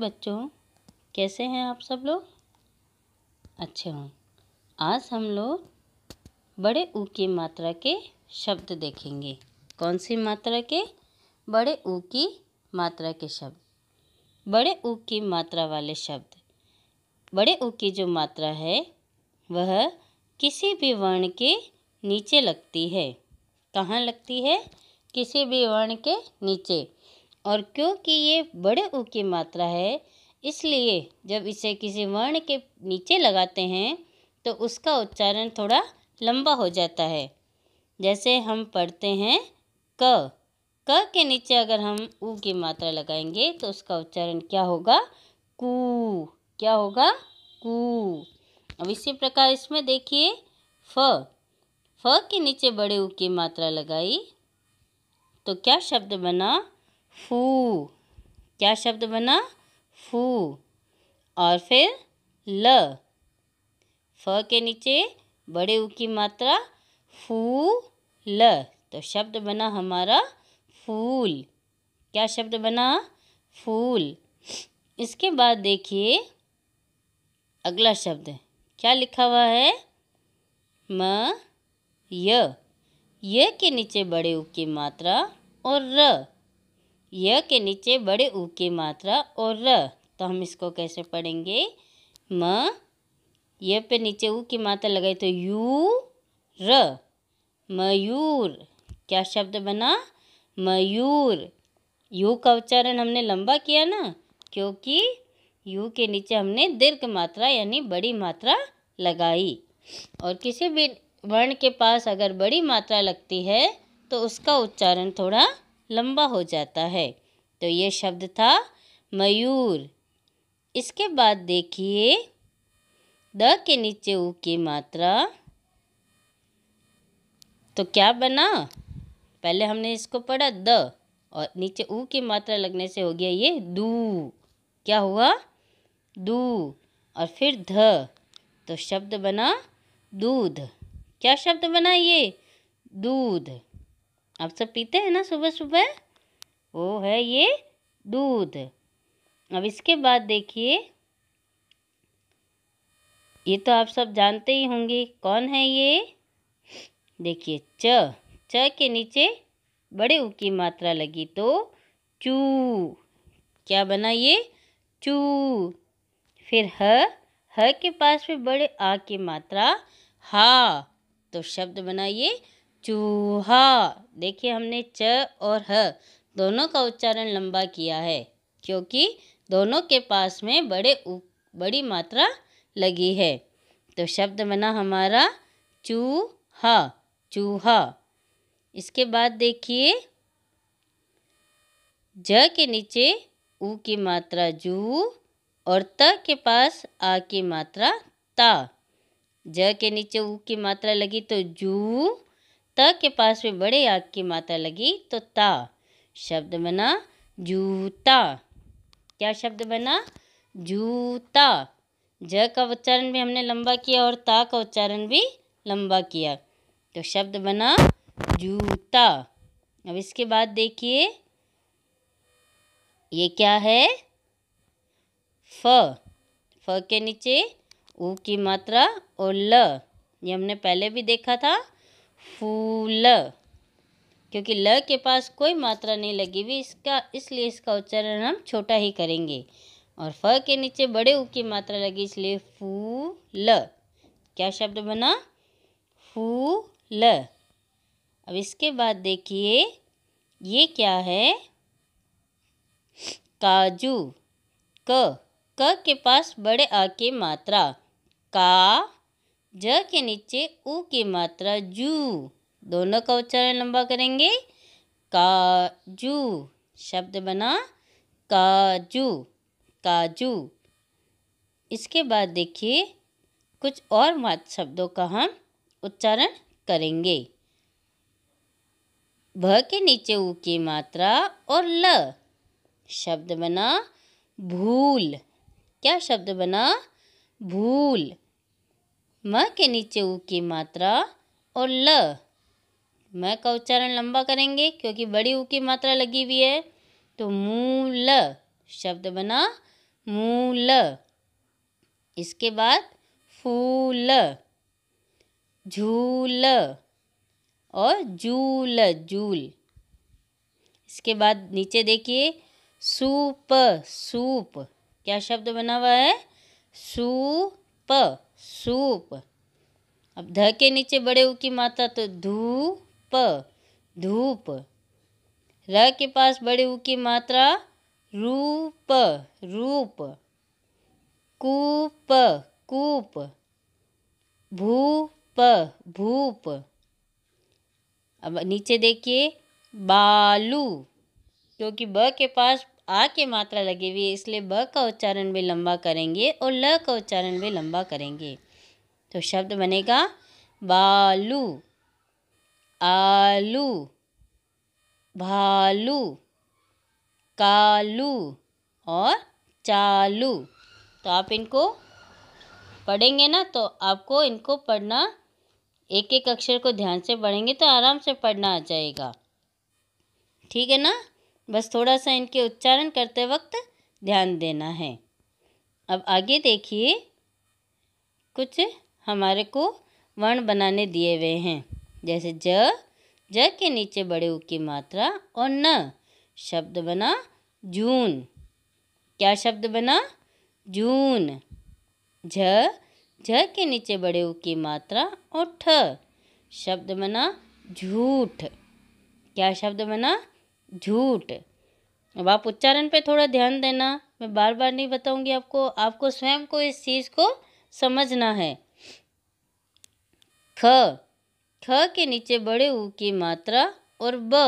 बच्चों कैसे हैं आप सब लोग अच्छे हों आज हम लोग बड़े ऊ की मात्रा के शब्द देखेंगे कौन सी मात्रा के बड़े ऊ की मात्रा के शब्द बड़े ऊ की मात्रा वाले शब्द बड़े ऊ की जो मात्रा है वह किसी भी वर्ण के नीचे लगती है कहाँ लगती है किसी भी वर्ण के नीचे और क्योंकि ये बड़े ऊ की मात्रा है इसलिए जब इसे किसी वर्ण के नीचे लगाते हैं तो उसका उच्चारण थोड़ा लंबा हो जाता है जैसे हम पढ़ते हैं क क के नीचे अगर हम ऊ की मात्रा लगाएंगे तो उसका उच्चारण क्या होगा कू क्या होगा कू अब इसी प्रकार इसमें देखिए फ फ के नीचे बड़े ऊ की मात्रा लगाई तो क्या शब्द बना फू क्या शब्द बना फू और फिर ल फ के नीचे बड़े ऊ की मात्रा फू ल तो शब्द बना हमारा फूल क्या शब्द बना फूल इसके बाद देखिए अगला शब्द क्या लिखा हुआ है म य य के नीचे बड़े ऊ की मात्रा और र य के नीचे बड़े ऊ की मात्रा और र तो हम इसको कैसे पढ़ेंगे म य पे नीचे ऊ की मात्रा लगाई तो यू र मयूर क्या शब्द बना मयूर यू का उच्चारण हमने लंबा किया ना क्योंकि यू के नीचे हमने दीर्घ मात्रा यानी बड़ी मात्रा लगाई और किसी भी वर्ण के पास अगर बड़ी मात्रा लगती है तो उसका उच्चारण थोड़ा लंबा हो जाता है तो ये शब्द था मयूर इसके बाद देखिए द के नीचे ऊ की मात्रा तो क्या बना पहले हमने इसको पढ़ा द और नीचे ऊ की मात्रा लगने से हो गया ये दू क्या हुआ दू और फिर ध तो शब्द बना दूध क्या शब्द बना ये दूध आप सब पीते हैं ना सुबह सुबह वो है ये दूध अब इसके बाद देखिए ये तो आप सब जानते ही होंगे कौन है ये देखिए च च के नीचे बड़े ऊ की मात्रा लगी तो चू क्या बना ये चू फिर ह ह के पास में बड़े आ की मात्रा हा तो शब्द बना ये चूहा देखिए हमने च और ह दोनों का उच्चारण लंबा किया है क्योंकि दोनों के पास में बड़े उ, बड़ी मात्रा लगी है तो शब्द बना हमारा चूहा चूहा इसके बाद देखिए ज के नीचे ऊ की मात्रा जू और त के पास आ की मात्रा ता ज के नीचे ऊ की मात्रा लगी तो जू ता के पास में बड़े आग की मात्रा लगी तो ता शब्द बना जूता क्या शब्द बना जूता ज का उच्चारण भी हमने लंबा किया और ता का उच्चारण भी लंबा किया तो शब्द बना जूता अब इसके बाद देखिए ये क्या है फ फ के नीचे ऊ की मात्रा और ल ये हमने पहले भी देखा था फूल क्योंकि ल के पास कोई मात्रा नहीं लगी हुई इसका इसलिए इसका उच्चारण हम छोटा ही करेंगे और फ के नीचे बड़े ऊ की मात्रा लगी इसलिए फू ल क्या शब्द बना फू ल अब इसके बाद देखिए ये क्या है काजू क क के पास बड़े आ की मात्रा का ज के नीचे ऊ की मात्रा जू दोनों का उच्चारण लंबा करेंगे काजू शब्द बना काजू काजू इसके बाद देखिए कुछ और मात्र शब्दों का हम उच्चारण करेंगे भ के नीचे ऊ की मात्रा और ल शब्द बना भूल क्या शब्द बना भूल म के नीचे ऊ की मात्रा और ल म का उच्चारण लंबा करेंगे क्योंकि बड़ी ऊ की मात्रा लगी हुई है तो मूल शब्द बना मूल इसके बाद फूल झूल और जूल जूल इसके बाद नीचे देखिए सूप सूप क्या शब्द बना हुआ है सूप सूप अब ध के नीचे बड़े ऊ की मात्रा तो धूप धूप र के पास बड़े ऊ की मात्रा रूप रूप कूप कूप भूप भूप अब नीचे देखिए बालू क्योंकि ब के पास आ के मात्रा लगी हुई है इसलिए ब का उच्चारण भी लंबा करेंगे और ल का उच्चारण भी लंबा करेंगे तो शब्द बनेगा बालू आलू भालू कालू और चालू तो आप इनको पढ़ेंगे ना तो आपको इनको पढ़ना एक एक अक्षर को ध्यान से पढ़ेंगे तो आराम से पढ़ना आ जाएगा ठीक है ना बस थोड़ा सा इनके उच्चारण करते वक्त ध्यान देना है अब आगे देखिए कुछ हमारे को वर्ण बनाने दिए हुए हैं जैसे ज ज के नीचे बड़े ऊ की मात्रा और न शब्द बना जून क्या शब्द बना जून झ झ के नीचे बड़े ऊ की मात्रा और ठ शब्द बना झूठ क्या शब्द बना झूठ अब आप उच्चारण पे थोड़ा ध्यान देना मैं बार बार नहीं बताऊंगी आपको आपको स्वयं को इस चीज़ को समझना है ख ख के नीचे बड़े ऊ की मात्रा और ब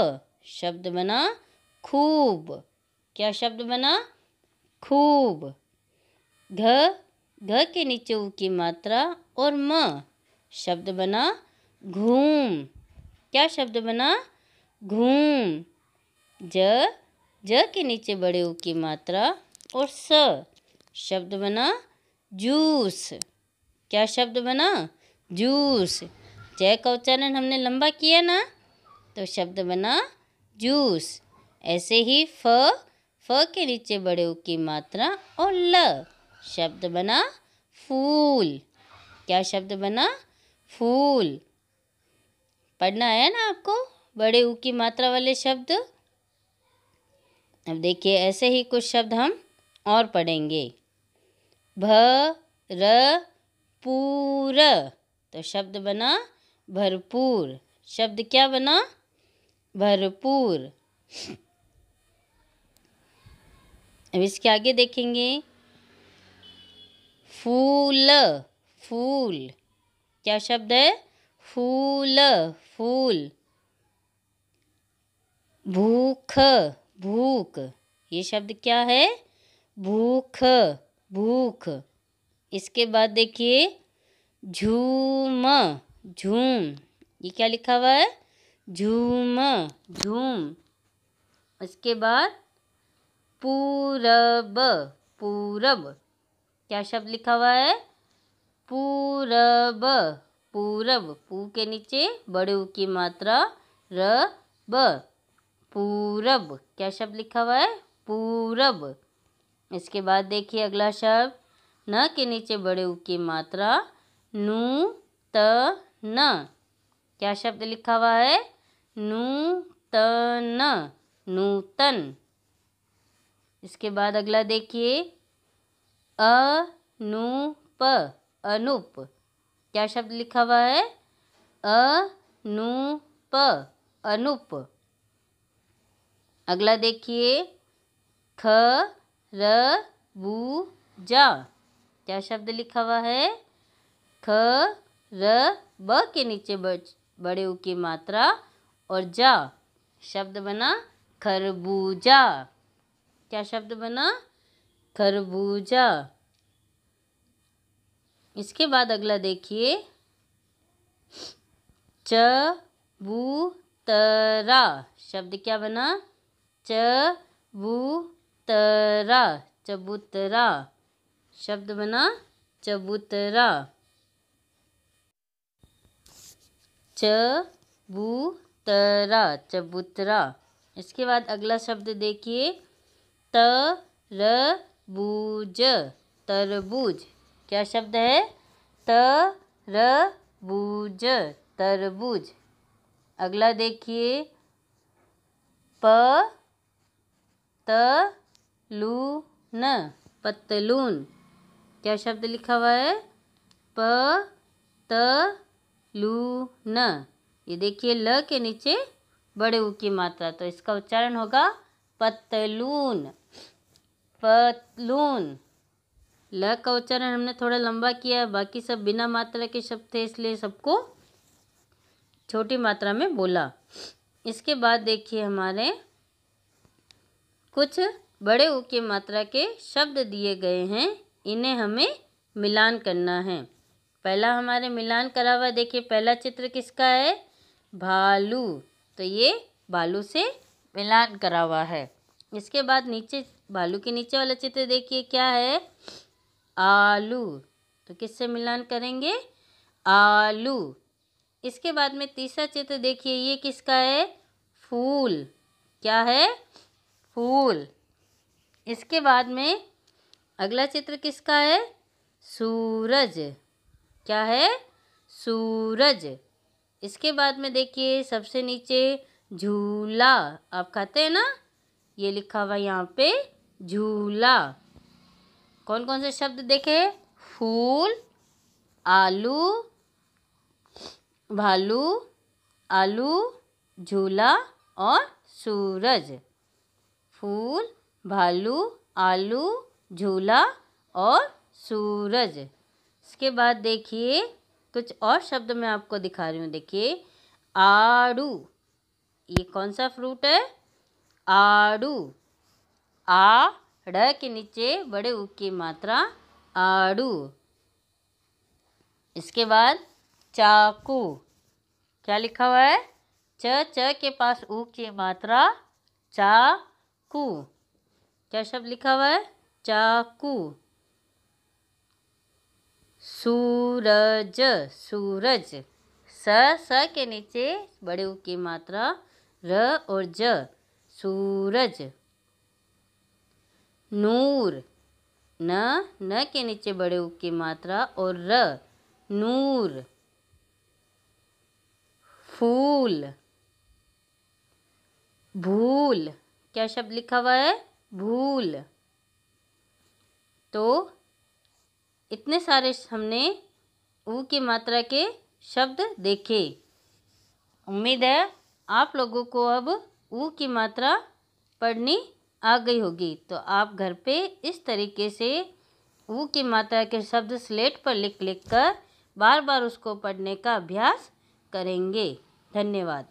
शब्द बना खूब क्या शब्द बना खूब घ घ के नीचे ऊ की मात्रा और म शब्द बना घूम क्या शब्द बना घूम ज ज के नीचे बड़े ऊ की मात्रा और स शब्द बना जूस क्या शब्द बना जूस जय का उच्चारण हमने लंबा किया ना तो शब्द बना जूस ऐसे ही फ फ के नीचे बड़े ऊ की मात्रा और ल शब्द बना फूल क्या शब्द बना फूल पढ़ना है ना आपको बड़े ऊ की मात्रा वाले शब्द अब देखिए ऐसे ही कुछ शब्द हम और पढ़ेंगे भ र पूर तो शब्द बना भरपूर शब्द क्या बना भरपूर अब इसके आगे देखेंगे फूल फूल क्या शब्द है फूल फूल भूख भूख ये शब्द क्या है भूख भूख इसके बाद देखिए झूम झूम ये क्या लिखा हुआ है झूम झूम इसके बाद पूरब पूरब क्या शब्द लिखा हुआ है पूरब पूरब पू के नीचे बड़े की मात्रा र ब पूरब क्या शब्द लिखा हुआ है पूरब इसके बाद देखिए अगला शब्द न के नीचे बड़े ऊ की मात्रा नू त न क्या शब्द लिखा हुआ है नू त न नूतन इसके बाद अगला देखिए प अनूप क्या शब्द लिखा हुआ है प अनूप अगला देखिए ख र बू जा क्या शब्द लिखा हुआ है ख र ब के नीचे बड़े ऊ की मात्रा और जा शब्द बना खरबूजा क्या शब्द बना खरबूजा इसके बाद अगला देखिए चबूतरा शब्द क्या बना चबूतरा चबूतरा शब्द बना चबूतरा चबूतरा चबूतरा इसके बाद अगला शब्द देखिए तरबूज तरबूज क्या शब्द है तरबूज तरबूज अगला देखिए प न पतलून क्या शब्द लिखा हुआ है प त लू न ये देखिए ल के नीचे बड़े ऊ की मात्रा तो इसका उच्चारण होगा पतलून पतलून ल का उच्चारण हमने थोड़ा लंबा किया बाकी सब बिना मात्रा के शब्द थे इसलिए सबको छोटी मात्रा में बोला इसके बाद देखिए हमारे कुछ बड़े ऊ के मात्रा के शब्द दिए गए हैं इन्हें हमें मिलान करना है पहला हमारे मिलान करा हुआ देखिए पहला चित्र किसका है भालू तो ये भालू से मिलान करा हुआ है इसके बाद नीचे भालू के नीचे वाला चित्र देखिए क्या है आलू तो किससे मिलान करेंगे आलू इसके बाद में तीसरा चित्र देखिए ये किसका है फूल क्या है फूल इसके बाद में अगला चित्र किसका है सूरज क्या है सूरज इसके बाद में देखिए सबसे नीचे झूला आप खाते हैं ना ये लिखा हुआ यहाँ पे झूला कौन कौन से शब्द देखे फूल आलू भालू आलू झूला और सूरज फूल भालू आलू झूला और सूरज इसके बाद देखिए कुछ और शब्द मैं आपको दिखा रही हूँ देखिए आड़ू ये कौन सा फ्रूट है आड़ू आ ड के नीचे बड़े ऊ की मात्रा आड़ू इसके बाद चाकू क्या लिखा हुआ है च च के पास ऊ की मात्रा चा चाकू क्या शब्द लिखा हुआ है चाकू सूरज सूरज स स के नीचे बड़े ऊ की मात्रा र और ज सूरज नूर न न के नीचे बड़े ऊ की मात्रा और र नूर फूल भूल क्या शब्द लिखा हुआ है भूल तो इतने सारे हमने ऊ की मात्रा के शब्द देखे उम्मीद है आप लोगों को अब ऊ की मात्रा पढ़नी आ गई होगी तो आप घर पे इस तरीके से ऊ की मात्रा के शब्द स्लेट पर लिख लिख कर बार बार उसको पढ़ने का अभ्यास करेंगे धन्यवाद